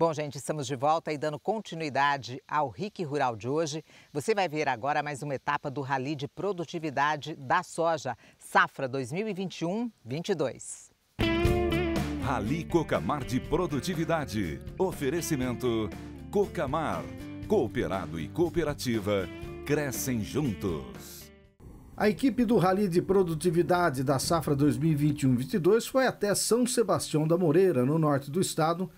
Bom, gente, estamos de volta e dando continuidade ao RIC Rural de hoje. Você vai ver agora mais uma etapa do Rally de Produtividade da Soja, Safra 2021-22. Rally Cocamar de Produtividade. Oferecimento Cocamar. Cooperado e cooperativa crescem juntos. A equipe do Rally de Produtividade da Safra 2021-22 foi até São Sebastião da Moreira, no norte do estado,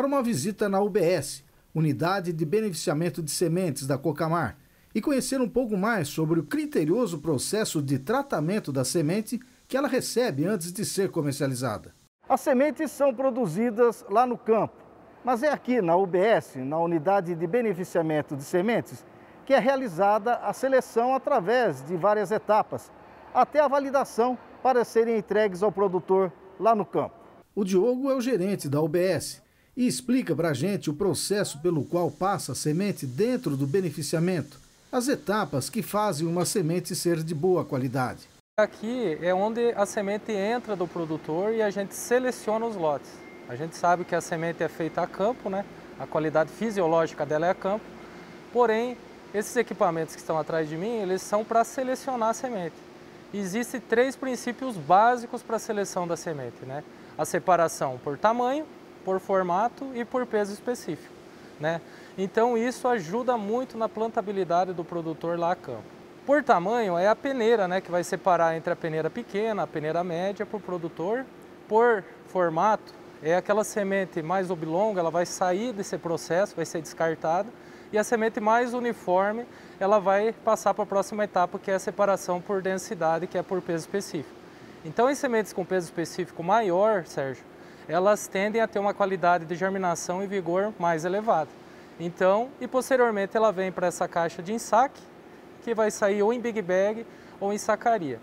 para uma visita na UBS, Unidade de Beneficiamento de Sementes da Cocamar, e conhecer um pouco mais sobre o criterioso processo de tratamento da semente que ela recebe antes de ser comercializada. As sementes são produzidas lá no campo, mas é aqui na UBS, na Unidade de Beneficiamento de Sementes, que é realizada a seleção através de várias etapas, até a validação para serem entregues ao produtor lá no campo. O Diogo é o gerente da UBS e explica para a gente o processo pelo qual passa a semente dentro do beneficiamento, as etapas que fazem uma semente ser de boa qualidade. Aqui é onde a semente entra do produtor e a gente seleciona os lotes. A gente sabe que a semente é feita a campo, né? a qualidade fisiológica dela é a campo, porém esses equipamentos que estão atrás de mim, eles são para selecionar a semente. Existem três princípios básicos para a seleção da semente, né? A separação por tamanho, por formato e por peso específico. Né? Então isso ajuda muito na plantabilidade do produtor lá a campo. Por tamanho é a peneira né, que vai separar entre a peneira pequena, a peneira média para o produtor. Por formato é aquela semente mais oblonga, ela vai sair desse processo, vai ser descartada. E a semente mais uniforme, ela vai passar para a próxima etapa, que é a separação por densidade, que é por peso específico. Então, em sementes com peso específico maior, Sérgio, elas tendem a ter uma qualidade de germinação e vigor mais elevada. Então, e posteriormente ela vem para essa caixa de ensaque, que vai sair ou em big bag ou em sacaria.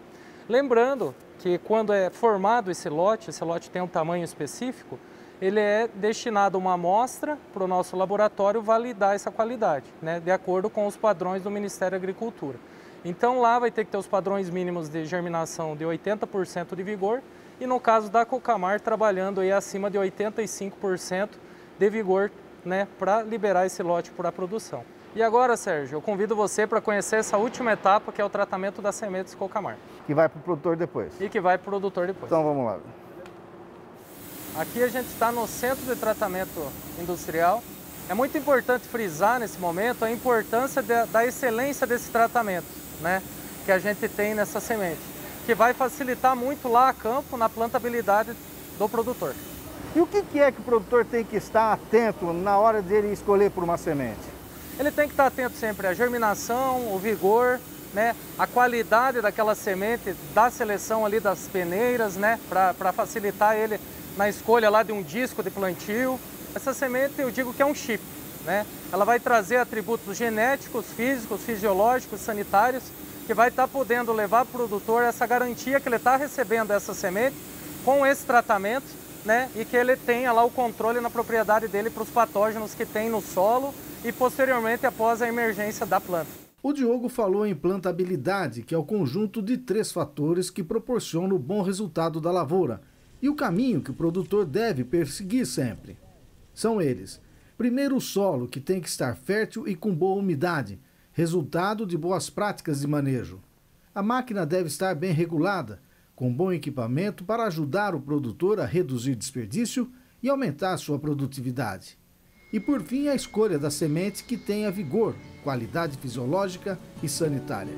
Lembrando que quando é formado esse lote, esse lote tem um tamanho específico, ele é destinado a uma amostra para o nosso laboratório validar essa qualidade, né, de acordo com os padrões do Ministério da Agricultura. Então lá vai ter que ter os padrões mínimos de germinação de 80% de vigor e no caso da Cocamar trabalhando aí acima de 85% de vigor né, para liberar esse lote para a produção. E agora, Sérgio, eu convido você para conhecer essa última etapa, que é o tratamento das sementes Cocamar. Que vai para o produtor depois. E que vai para o produtor depois. Então vamos lá. Aqui a gente está no centro de tratamento industrial. É muito importante frisar nesse momento a importância da excelência desse tratamento né, que a gente tem nessa semente que vai facilitar muito lá a campo na plantabilidade do produtor. E o que é que o produtor tem que estar atento na hora dele escolher por uma semente? Ele tem que estar atento sempre à germinação, o vigor, né, a qualidade daquela semente, da seleção ali das peneiras, né, para facilitar ele na escolha lá de um disco de plantio. Essa semente eu digo que é um chip, né? Ela vai trazer atributos genéticos, físicos, fisiológicos, sanitários que vai estar tá podendo levar para o produtor essa garantia que ele está recebendo essa semente com esse tratamento, né? E que ele tenha lá o controle na propriedade dele para os patógenos que tem no solo e posteriormente após a emergência da planta. O Diogo falou em plantabilidade, que é o conjunto de três fatores que proporcionam o bom resultado da lavoura e o caminho que o produtor deve perseguir sempre. São eles: primeiro, o solo, que tem que estar fértil e com boa umidade, resultado de boas práticas de manejo. A máquina deve estar bem regulada, com bom equipamento para ajudar o produtor a reduzir desperdício e aumentar sua produtividade. E por fim, a escolha da semente que tenha vigor, qualidade fisiológica e sanitária.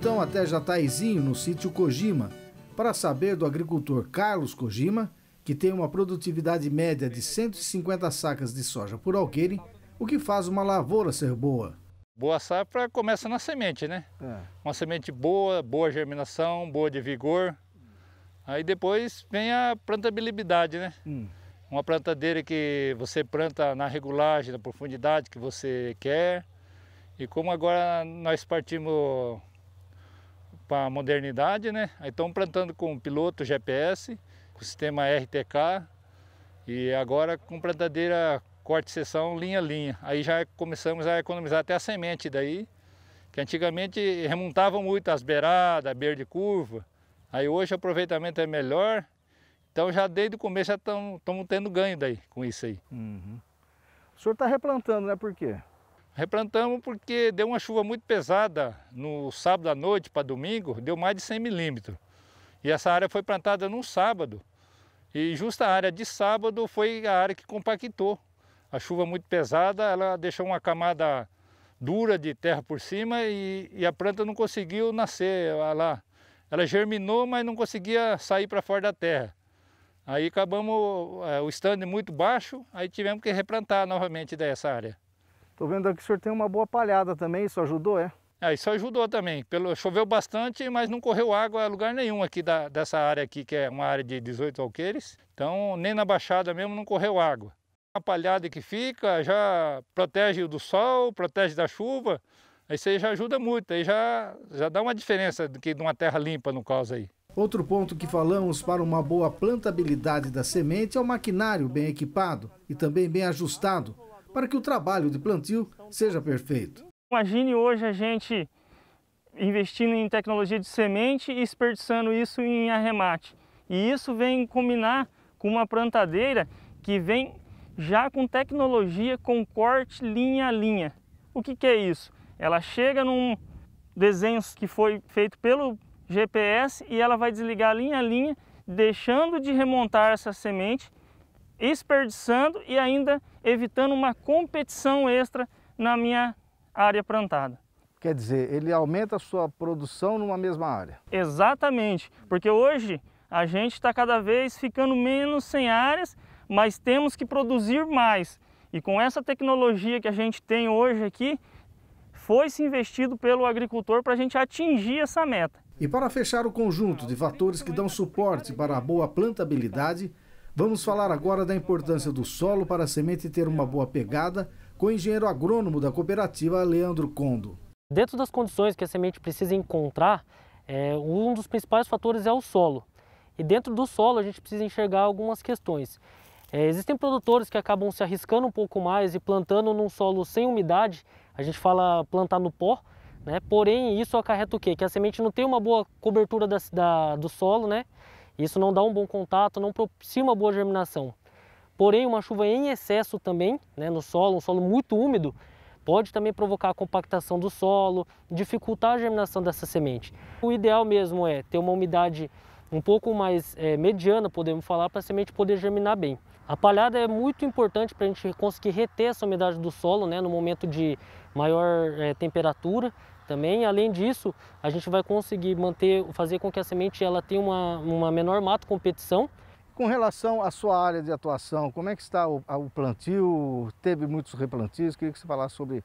então até Jataizinho, tá no sítio Kojima, para saber do agricultor Carlos Kojima, que tem uma produtividade média de 150 sacas de soja por alqueire, o que faz uma lavoura ser boa. Boa safra começa na semente, né? É. Uma semente boa, boa germinação, boa de vigor. Aí depois vem a plantabilidade, né? Hum. Uma plantadeira que você planta na regulagem, na profundidade que você quer. E como agora nós partimos para a modernidade, né? Aí estão plantando com piloto GPS, com sistema RTK e agora com plantadeira corte seção linha a linha. Aí já começamos a economizar até a semente daí, que antigamente remontava muito as beiradas, beira de curva. Aí hoje o aproveitamento é melhor. Então já desde o começo já estamos tendo ganho daí com isso aí. Uhum. O senhor está replantando, né? Por quê? Replantamos porque deu uma chuva muito pesada no sábado à noite para domingo, deu mais de 100 milímetros. E essa área foi plantada no sábado. E justa a área de sábado foi a área que compactou. A chuva muito pesada, ela deixou uma camada dura de terra por cima e, e a planta não conseguiu nascer. Ela, ela germinou, mas não conseguia sair para fora da terra. Aí acabamos é, o stand muito baixo, aí tivemos que replantar novamente dessa área. Tô vendo aqui que o senhor tem uma boa palhada também, isso ajudou, é? É, isso ajudou também. Pelo, choveu bastante, mas não correu água a lugar nenhum aqui da, dessa área aqui, que é uma área de 18 alqueires. Então, nem na baixada mesmo não correu água. A palhada que fica já protege do sol, protege da chuva. Isso aí já ajuda muito, aí já, já dá uma diferença do que de uma terra limpa, no caos aí. Outro ponto que falamos para uma boa plantabilidade da semente é o maquinário bem equipado e também bem ajustado para que o trabalho de plantio seja perfeito. Imagine hoje a gente investindo em tecnologia de semente e desperdiçando isso em arremate. E isso vem combinar com uma plantadeira que vem já com tecnologia com corte linha a linha. O que, que é isso? Ela chega num desenho que foi feito pelo GPS e ela vai desligar linha a linha, deixando de remontar essa semente desperdiçando e ainda evitando uma competição extra na minha área plantada. Quer dizer, ele aumenta a sua produção numa mesma área. Exatamente, porque hoje a gente está cada vez ficando menos sem áreas, mas temos que produzir mais. E com essa tecnologia que a gente tem hoje aqui, foi se investido pelo agricultor para a gente atingir essa meta. E para fechar o conjunto de fatores que dão suporte para a boa plantabilidade, Vamos falar agora da importância do solo para a semente ter uma boa pegada com o engenheiro agrônomo da cooperativa Leandro Condo. Dentro das condições que a semente precisa encontrar, é, um dos principais fatores é o solo. E dentro do solo a gente precisa enxergar algumas questões. É, existem produtores que acabam se arriscando um pouco mais e plantando num solo sem umidade, a gente fala plantar no pó, né? porém isso acarreta o quê? Que a semente não tem uma boa cobertura da, da, do solo, né? Isso não dá um bom contato, não propicia uma boa germinação. Porém, uma chuva em excesso também, né, no solo, um solo muito úmido, pode também provocar a compactação do solo, dificultar a germinação dessa semente. O ideal mesmo é ter uma umidade um pouco mais é, mediana, podemos falar, para a semente poder germinar bem. A palhada é muito importante para a gente conseguir reter essa umidade do solo né, no momento de maior é, temperatura também. Além disso, a gente vai conseguir manter, fazer com que a semente ela tenha uma, uma menor mato competição. Com relação à sua área de atuação, como é que está o, o plantio? Teve muitos replantios? Queria que você falasse sobre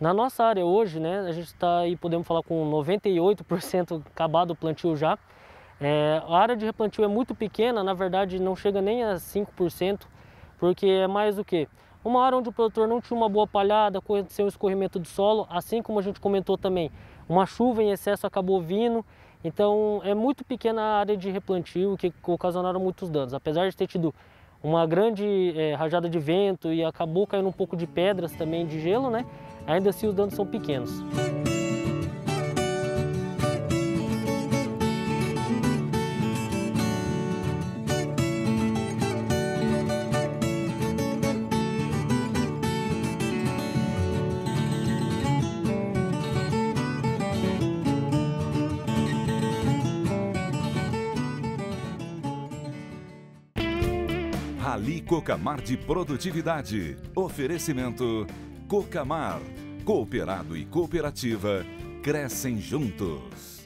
na nossa área hoje, né, a gente está aí, podemos falar com 98% acabado o plantio já. É, a área de replantio é muito pequena, na verdade não chega nem a 5%, porque é mais o que? Uma área onde o produtor não tinha uma boa palhada, aconteceu um escorrimento do solo, assim como a gente comentou também, uma chuva em excesso acabou vindo. Então é muito pequena a área de replantio que ocasionaram muitos danos. Apesar de ter tido uma grande é, rajada de vento e acabou caindo um pouco de pedras também de gelo, né? Ainda assim os danos são pequenos. Rally Cocamar de Produtividade. Oferecimento Cocamar. Cooperado e cooperativa crescem juntos.